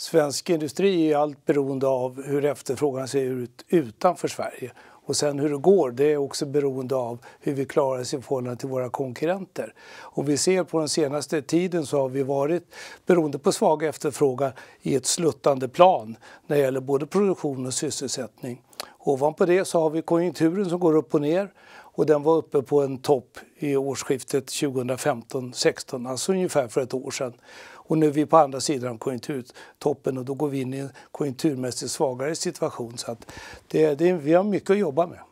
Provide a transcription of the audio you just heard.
svensk industri är allt beroende av hur efterfrågan ser ut utanför Sverige. Och sen hur det går det är också beroende av hur vi klarar oss i förhållande till våra konkurrenter. Om vi ser på den senaste tiden så har vi varit beroende på svag efterfrågan i ett sluttande plan när det gäller både produktion och sysselsättning. Ovanpå det så har vi konjunkturen som går upp och ner och den var uppe på en topp i årsskiftet 2015-16, alltså ungefär för ett år sedan. Och nu är vi på andra sidan konjunkturtoppen och då går vi in i en konjunkturmässigt svagare situation. Så att det, det, vi har mycket att jobba med.